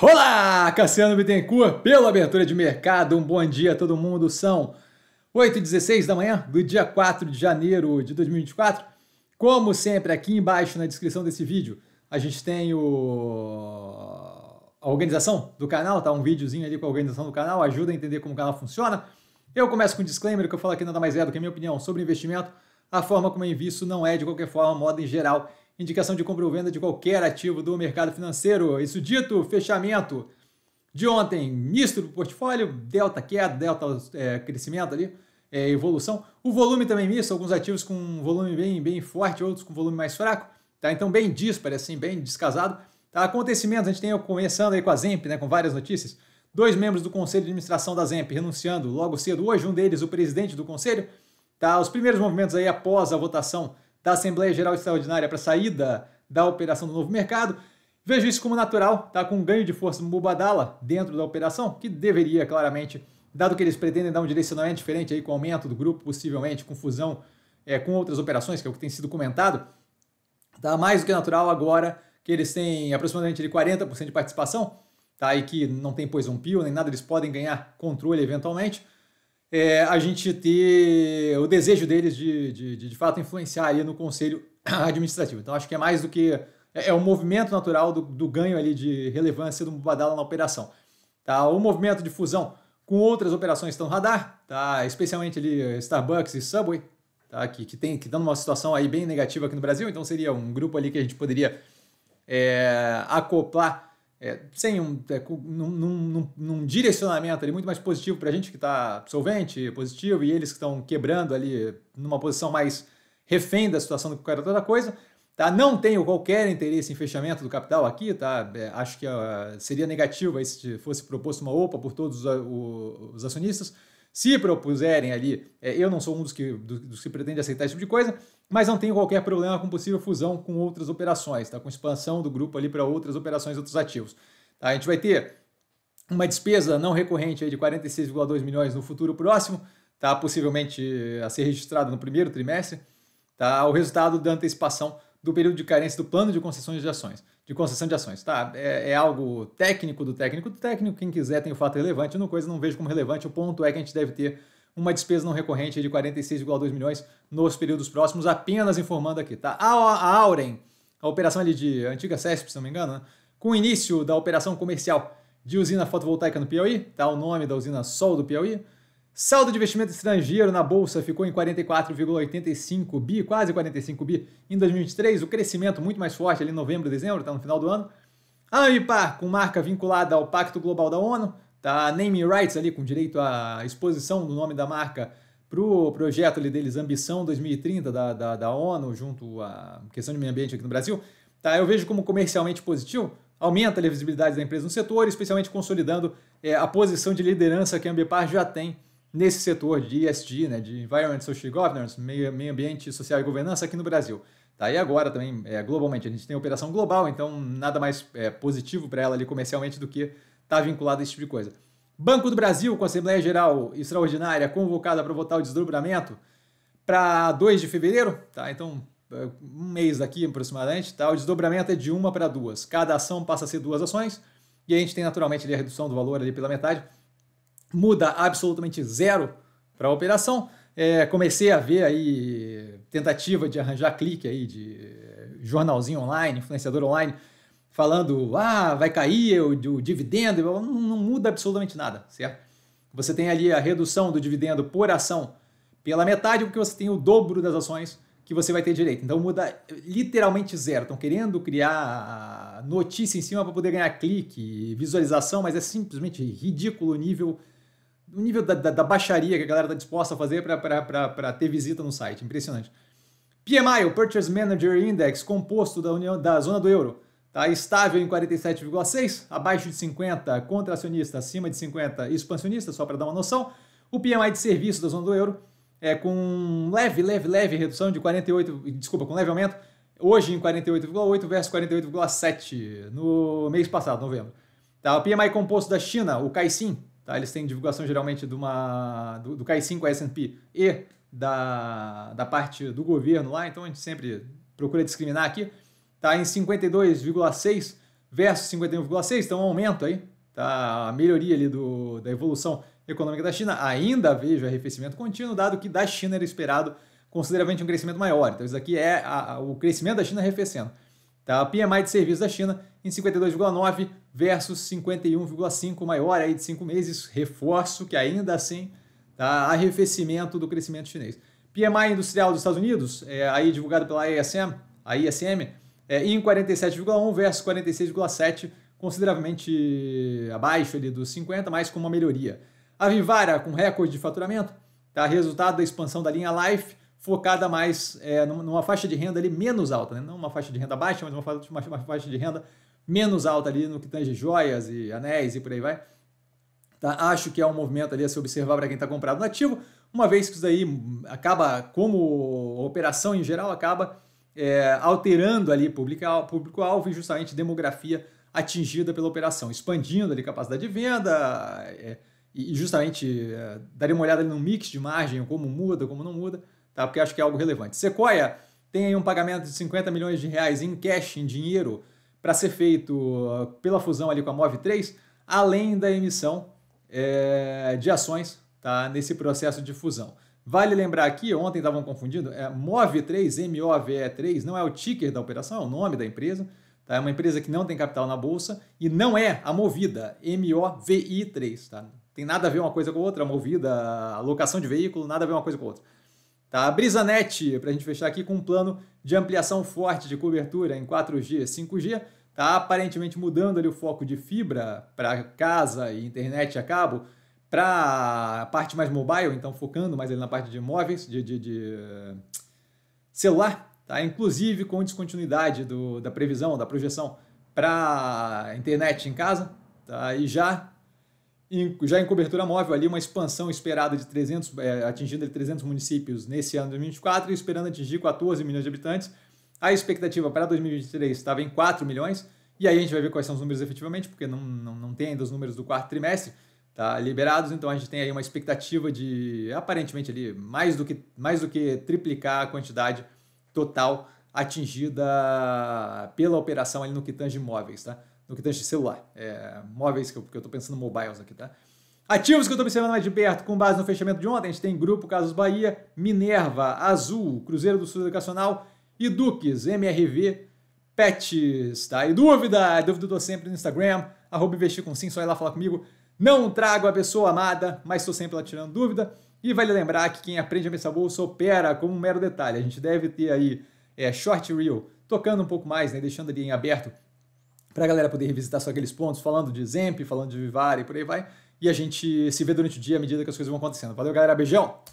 Olá, Cassiano Bittencourt, pela abertura de mercado. Um bom dia a todo mundo. São 8h16 da manhã do dia 4 de janeiro de 2024. Como sempre, aqui embaixo na descrição desse vídeo, a gente tem o... a organização do canal, tá? Um videozinho ali com a organização do canal, ajuda a entender como o canal funciona. Eu começo com um disclaimer que eu falo aqui nada mais é do que a minha opinião sobre investimento. A forma como eu invisto não é, de qualquer forma, moda em geral indicação de compra ou venda de qualquer ativo do mercado financeiro. Isso dito, fechamento de ontem, misto do portfólio, delta queda, delta é, crescimento ali, é, evolução. O volume também misto, alguns ativos com volume bem, bem forte, outros com volume mais fraco. Tá? Então bem dispare, assim, bem descasado. Tá? Acontecimentos, a gente tem começando aí com a Zemp, né, com várias notícias. Dois membros do conselho de administração da Zemp renunciando logo cedo hoje, um deles o presidente do conselho. Tá? Os primeiros movimentos aí após a votação da Assembleia Geral Extraordinária para a saída da operação do novo mercado. Vejo isso como natural, tá? Com um ganho de força no Mubadala dentro da operação, que deveria claramente, dado que eles pretendem dar um direcionamento diferente aí com o aumento do grupo, possivelmente, com fusão é, com outras operações, que é o que tem sido comentado, tá? Mais do que natural agora que eles têm aproximadamente de 40% de participação, tá? E que não tem poison pill nem nada, eles podem ganhar controle eventualmente é, a gente ter o desejo deles de, de, de, de fato, influenciar ali no conselho administrativo. Então, acho que é mais do que. É, é, um movimento natural do, do ganho ali de relevância do Mubadala na operação. Tá? O movimento de fusão com outras operações estão no radar, tá? especialmente ali eh, Starbucks e Subway, tá? que, que tem que dando uma situação aí bem negativa aqui no Brasil, então seria um grupo ali que a gente poderia é, acoplar é, sem um, é, num, num, num, direcionamento ali muito mais positivo para a gente que está solvente positivo, e eles que estão quebrando ali numa posição mais refém da situação do que qualquer outra coisa. Tá? Não tenho qualquer interesse em fechamento do capital aqui, tá? É, acho que uh, seria negativo se fosse proposto uma OPA por todos os, uh, os acionistas. Se propuserem ali, é, eu não sou um dos que, dos que pretende aceitar esse tipo de coisa, mas não tem qualquer problema com possível fusão com outras operações, tá? com expansão do grupo ali para outras operações, outros ativos. Tá? A gente vai ter uma despesa não recorrente aí de 46,2 milhões no futuro próximo, tá? possivelmente a ser registrada no primeiro trimestre, tá? o resultado da antecipação do período de carência do plano de concessões de ações. De concessão de ações, tá? É, é algo técnico do técnico do técnico. Quem quiser tem o fato relevante. Uma coisa não vejo como relevante. O ponto é que a gente deve ter uma despesa não recorrente de 46,2 milhões nos períodos próximos, apenas informando aqui, tá? A, Auren, a operação ali de antiga CESP, se não me engano, né? com o início da operação comercial de usina fotovoltaica no Piauí, tá? O nome da usina Sol do Piauí. Saldo de investimento estrangeiro na bolsa ficou em 44,85 bi, quase 45 bi em 2023, o crescimento muito mais forte ali em novembro, dezembro, tá no final do ano. A Ambipar, com marca vinculada ao Pacto Global da ONU, tá naming rights ali com direito à exposição do nome da marca para o projeto ali deles, Ambição 2030 da, da, da, ONU, junto à questão de meio ambiente aqui no Brasil, tá, eu vejo como comercialmente positivo, aumenta a visibilidade da empresa no setor, especialmente consolidando é, a posição de liderança que a Ambipar já tem nesse setor de ESG, né, de Environment Social Governance, meio, meio ambiente, social e governança aqui no Brasil. Tá, e agora também, é, globalmente, a gente tem operação global, então nada mais é, positivo para ela ali comercialmente do que está vinculado a esse tipo de coisa. Banco do Brasil, com Assembleia Geral Extraordinária convocada para votar o desdobramento para 2 de fevereiro, tá? Então, é, um mês daqui aproximadamente, tá? O desdobramento é de uma para duas. Cada ação passa a ser duas ações e a gente tem naturalmente ali, a redução do valor ali pela metade. Muda absolutamente zero para a operação. É, comecei a ver aí tentativa de arranjar clique aí de eh, jornalzinho online, influenciador online, falando, ah, vai cair o, o dividendo, não, não muda absolutamente nada, certo? Você tem ali a redução do dividendo por ação pela metade, porque você tem o dobro das ações que você vai ter direito. Então muda literalmente zero. Estão querendo criar notícia em cima para poder ganhar clique, visualização, mas é simplesmente ridículo o nível, o nível da, da, da baixaria que a galera está disposta a fazer para ter visita no site. Impressionante. PMI, o Purchase Manager Index, composto da, União, da zona do euro, Tá estável em 47,6, abaixo de 50, contracionista, acima de 50, expansionista, só para dar uma noção. O PMI de serviço da zona do euro é com leve, leve, leve redução de 48, desculpa, com leve aumento, hoje em 48,8 versus 48,7 no mês passado, novembro. Tá, o PMI composto da China, o Caixin, tá, eles têm divulgação geralmente de uma, do, do Caixin com a S&P e da, da parte do governo lá, então a gente sempre procura discriminar aqui está em 52,6 versus 51,6, então é um aumento aí, tá? a melhoria ali do, da evolução econômica da China. Ainda vejo arrefecimento contínuo, dado que da China era esperado consideravelmente um crescimento maior. Então isso aqui é a, a, o crescimento da China arrefecendo. Tá? A PMI de serviço da China em 52,9 versus 51,5, maior aí de 5 meses, reforço que ainda assim tá? arrefecimento do crescimento chinês. PMI industrial dos Estados Unidos, é, aí divulgado pela ISM, a ISM é, em 47,1 versus 46,7, consideravelmente abaixo ali dos 50, mas com uma melhoria. A Vivara com recorde de faturamento, tá? resultado da expansão da linha Life, focada mais é, numa faixa de renda ali menos alta, né? não uma faixa de renda baixa, mas uma faixa, uma, uma faixa de renda menos alta ali no que tange joias e anéis e por aí vai. Tá? Acho que é um movimento ali a se observar para quem está comprado no ativo, uma vez que isso daí acaba, como operação em geral, acaba é, alterando ali público-alvo e justamente demografia atingida pela operação, expandindo ali capacidade de venda é, e justamente é, daria uma olhada no mix de margem, como muda, como não muda, tá? porque acho que é algo relevante. Sequoia tem aí um pagamento de 50 milhões de reais em cash, em dinheiro, para ser feito ah, pela fusão ali com a Move3, além da emissão é, de ações tá? nesse processo de fusão. Vale lembrar aqui, ontem estavam confundindo, é MOVE3, M-O-V-E-3, não é o ticker da operação, é o nome da empresa. Tá? É uma empresa que não tem capital na bolsa e não é a Movida, M-O-V-I-3. Tá? Tem nada a ver uma coisa com outra, a Movida, a locação de veículo, nada a ver uma coisa com outra. Tá? A Brisanet, para a gente fechar aqui, com um plano de ampliação forte de cobertura em 4G, 5G, tá aparentemente mudando ali o foco de fibra para casa e internet a cabo, para a parte mais mobile, então focando mais ali na parte de móveis, de, de, de eh, celular, tá? inclusive com descontinuidade do, da previsão, da projeção para internet em casa, tá? e já em, já em cobertura móvel ali uma expansão esperada de 300, é, eh, atingindo 300 municípios nesse ano de 2024 e esperando atingir 14 milhões de habitantes. A expectativa para 2023 estava em 4 milhões, e aí a gente vai ver quais são os números efetivamente, porque não, não, não tem ainda os números do quarto trimestre, tá, liberados. Então a gente tem aí uma expectativa de aparentemente ali mais do que mais do que triplicar a quantidade total atingida pela operação ali no que tange móveis, tá? No que tange celular, é, móveis que eu, porque eu estou pensando mobiles aqui, tá? Ativos que eu estou observando mais de perto, com base no fechamento de ontem, a gente tem Grupo Casas Bahia, Minerva, Azul, Cruzeiro do Sul Educacional e Duques, MRV, Pets, tá? E dúvida, dúvida eu tô sempre no Instagram, arroba investir com sim, só ir lá falar comigo. Não trago a pessoa amada, mas estou sempre lá tirando dúvida. E vale lembrar que quem aprende a pensar bolsa opera como um mero detalhe. A gente deve ter aí é, short reel, tocando um pouco mais, né, deixando ali em aberto para a galera poder revisitar só aqueles pontos, falando de Zemp, falando de vivar e por aí vai. E a gente se vê durante o dia à medida que as coisas vão acontecendo. Valeu, galera. Beijão!